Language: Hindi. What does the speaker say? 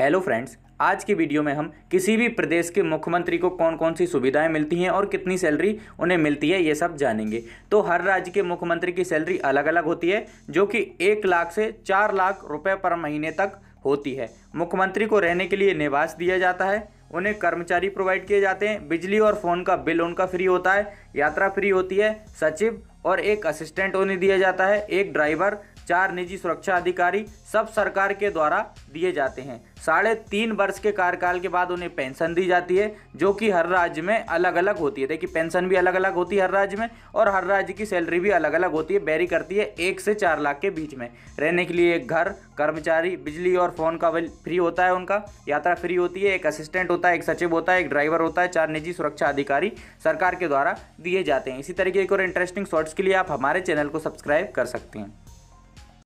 हेलो फ्रेंड्स आज की वीडियो में हम किसी भी प्रदेश के मुख्यमंत्री को कौन कौन सी सुविधाएं मिलती हैं और कितनी सैलरी उन्हें मिलती है ये सब जानेंगे तो हर राज्य के मुख्यमंत्री की सैलरी अलग अलग होती है जो कि एक लाख से चार लाख रुपए पर महीने तक होती है मुख्यमंत्री को रहने के लिए निवास दिया जाता है उन्हें कर्मचारी प्रोवाइड किए जाते हैं बिजली और फ़ोन का बिल उनका फ्री होता है यात्रा फ्री होती है सचिव और एक असिस्टेंट उन्हें दिया जाता है एक ड्राइवर चार निजी सुरक्षा अधिकारी सब सरकार के द्वारा दिए जाते हैं साढ़े तीन वर्ष के कार्यकाल के बाद उन्हें पेंशन दी जाती है जो कि हर राज्य में अलग अलग होती है देखिए पेंशन भी अलग अलग होती है हर राज्य में और हर राज्य की सैलरी भी अलग अलग होती है बैरी करती है एक से चार लाख के बीच में रहने के लिए एक घर कर्मचारी बिजली और फ़ोन का बिल फ्री होता है उनका यात्रा फ्री होती है एक असिस्टेंट होता है एक सचिव होता है एक ड्राइवर होता है चार निजी सुरक्षा अधिकारी सरकार के द्वारा दिए जाते हैं इसी तरीके एक और इंटरेस्टिंग शॉर्ट्स के लिए आप हमारे चैनल को सब्सक्राइब कर सकते हैं